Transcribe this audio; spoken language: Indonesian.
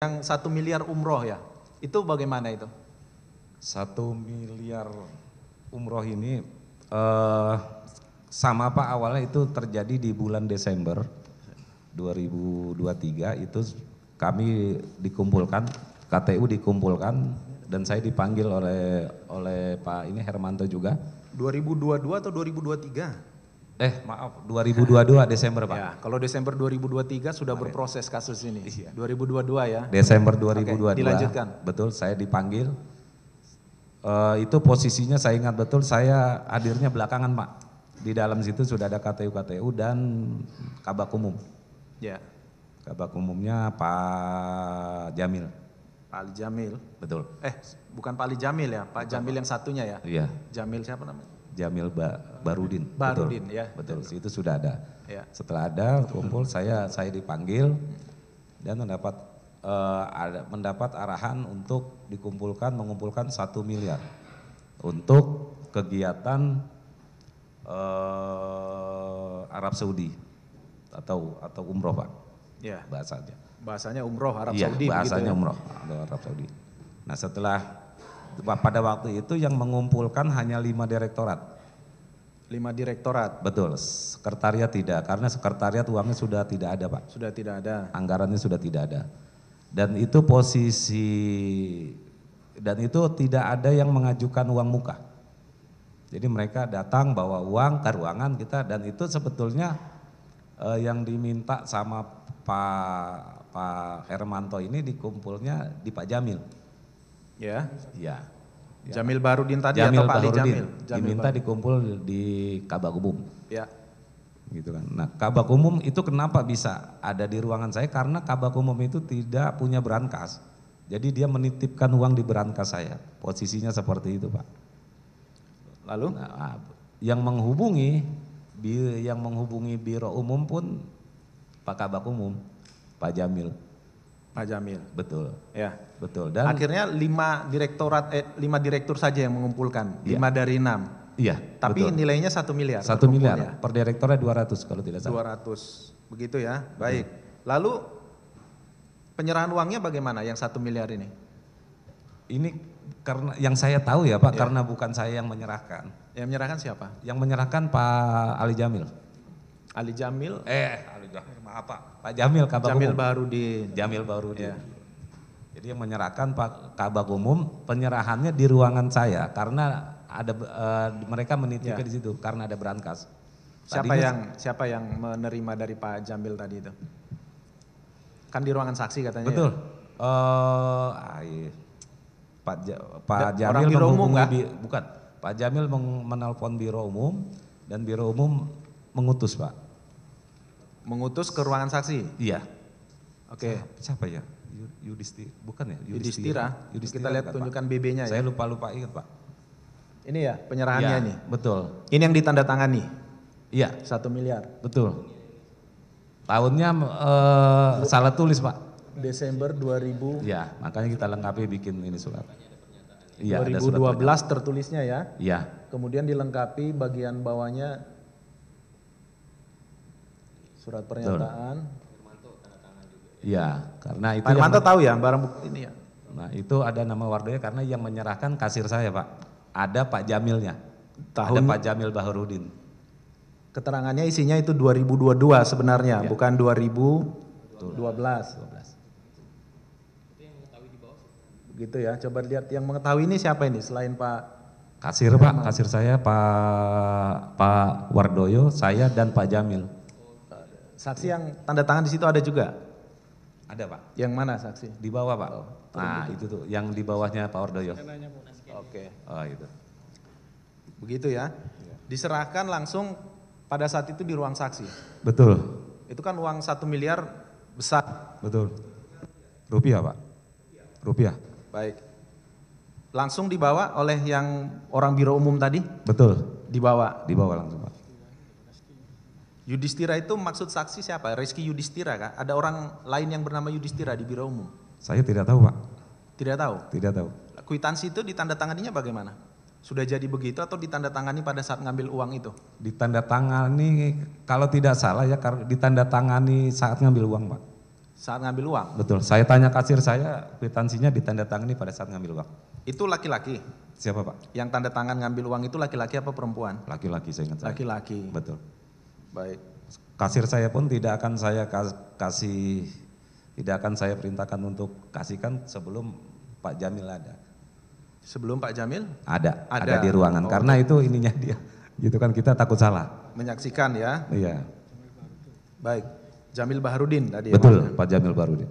yang satu miliar umroh ya, itu bagaimana itu? Satu miliar umroh ini uh, sama pak awalnya itu terjadi di bulan Desember 2023 itu kami dikumpulkan KTU dikumpulkan dan saya dipanggil oleh oleh Pak ini Hermanto juga. 2022 atau 2023? eh maaf 2022 Desember Pak. Ya, kalau Desember 2023 sudah berproses kasus ini. Iya. 2022 ya. Desember 2022. Oke, dilanjutkan. Betul, saya dipanggil. Uh, itu posisinya saya ingat betul saya hadirnya belakangan Pak. Di dalam situ sudah ada KTU-KTU dan kabak umum. Ya. Kabak umumnya Pak Jamil. Pak Ali Jamil. Betul. Eh, bukan Pak Ali Jamil ya, Pak Jamil yang satunya ya. Iya. Jamil siapa namanya? Jamil ba Barudin. Barudin betul. ya. Betul. betul. Itu sudah ada. Ya. Setelah ada kumpul saya saya dipanggil dan mendapat uh, ada, mendapat arahan untuk dikumpulkan mengumpulkan satu miliar untuk kegiatan uh, Arab Saudi atau atau umroh pak. Ya. Bahasanya. Bahasanya umroh Arab iya, ya, Saudi. Bahasanya gitu. umroh Arab Saudi. Nah setelah pada waktu itu yang mengumpulkan hanya lima direktorat. Lima direktorat. Betul. Sekretariat tidak, karena sekretariat uangnya sudah tidak ada, Pak. Sudah tidak ada. Anggarannya sudah tidak ada. Dan itu posisi dan itu tidak ada yang mengajukan uang muka. Jadi mereka datang bawa uang ke ruangan kita dan itu sebetulnya eh, yang diminta sama Pak Pak Hermanto ini dikumpulnya di Pak Jamil. Ya. ya. Ya. Jamil Barudin tadi Jamil atau Pak Barudin, Jamil? Jamil diminta Barudin. dikumpul di Kabak Umum. Ya. Gitu kan. Nah, Kabak Umum itu kenapa bisa ada di ruangan saya? Karena Kabak Umum itu tidak punya berangkas. Jadi dia menitipkan uang di berangkas saya. Posisinya seperti itu, Pak. Lalu? Nah, ah, yang menghubungi yang menghubungi biro umum pun Pak Kabak Umum, Pak Jamil. Pak Jamil. Betul. Ya. Betul. Dan akhirnya lima direktorat eh, lima direktur saja yang mengumpulkan ya. lima dari enam. Iya. Tapi betul. nilainya satu miliar. Satu miliar. Ya. Per direktornya ratus kalau tidak salah. Dua ratus, Begitu ya. Baik. Hmm. Lalu penyerahan uangnya bagaimana yang satu miliar ini? Ini karena yang saya tahu ya Pak, ya. karena bukan saya yang menyerahkan. Yang menyerahkan siapa? Yang menyerahkan Pak Ali Jamil. Ali Jamil? Eh, Ya, maaf Pak, Pak Jamil Kabak Jamil Umum. di Jamil di. Ya. Jadi yang menyerahkan Pak Kabak Umum, penyerahannya di ruangan saya karena ada uh, mereka menitipkan ya. di situ karena ada berangkas. Siapa Tadinya, yang siapa yang menerima dari Pak Jamil tadi itu? Kan di ruangan saksi katanya. Ya. Betul. Ya? Uh, iya. Pak ja, Pak Dan Jamil biro umum bi, bukan Pak Jamil menelpon biro umum dan biro umum mengutus Pak Mengutus ke ruangan saksi? Iya. Oke. Okay. Siapa, ya? Yudisti. bukan ya? Yudistira. Yudistira. Kita lihat tunjukkan BB-nya ya. Saya lupa-lupa ingat Pak. Ini ya penyerahannya ya, nih. Betul. Ini yang ditandatangani. Iya. Satu miliar. Betul. Tahunnya uh, salah tulis Pak. Desember 2000. Iya. makanya kita lengkapi bikin ini surat. Iya, 2012 ada surat tertulisnya ya. Iya. Kemudian dilengkapi bagian bawahnya Surat pernyataan. Ya, karena itu Pak tahu ya barang bukti ini ya. Nah, itu ada nama warganya karena yang menyerahkan kasir saya, Pak. Ada Pak Jamilnya. Tahun ada Pak Jamil Baharudin. Keterangannya isinya itu 2022 sebenarnya, ya. bukan 2012. 12. Begitu ya. Coba lihat yang mengetahui ini siapa ini selain Pak Kasir Pak, kasir saya Pak Pak Wardoyo, saya dan Pak Jamil. Saksi yang tanda tangan di situ ada juga? Ada Pak. Yang mana saksi? Di bawah Pak. Oh, nah itu tuh yang di bawahnya Pak Ordoyo. Oke. Oh itu. Begitu ya. Iya. Diserahkan langsung pada saat itu di ruang saksi. Betul. Itu kan uang satu miliar besar. Betul. Rupiah Pak. Rupiah. Baik. Langsung dibawa oleh yang orang biro umum tadi? Betul. Dibawa? Dibawa langsung Pak. Yudhistira itu maksud saksi siapa? Rizky Yudhistira kah? Ada orang lain yang bernama Yudhistira di Biro Umum? Saya tidak tahu Pak. Tidak tahu? Tidak tahu. Kuitansi itu ditandatanganinya bagaimana? Sudah jadi begitu atau ditandatangani pada saat ngambil uang itu? Ditandatangani kalau tidak salah ya ditandatangani saat ngambil uang Pak. Saat ngambil uang? Betul, saya tanya kasir saya kuitansinya ditandatangani pada saat ngambil uang. Itu laki-laki? Siapa Pak? Yang tanda tangan ngambil uang itu laki-laki apa perempuan? Laki-laki saya ingat Laki-laki. Betul. Baik, kasir saya pun tidak akan saya kasih, tidak akan saya perintahkan untuk kasihkan sebelum Pak Jamil ada. Sebelum Pak Jamil? Ada, ada, ada di ruangan. Oh. Karena itu ininya dia, gitu kan kita takut salah. Menyaksikan ya? Iya. Baik, Jamil Baharudin tadi. Ya, Betul, ya, Pak Jamil Baharudin.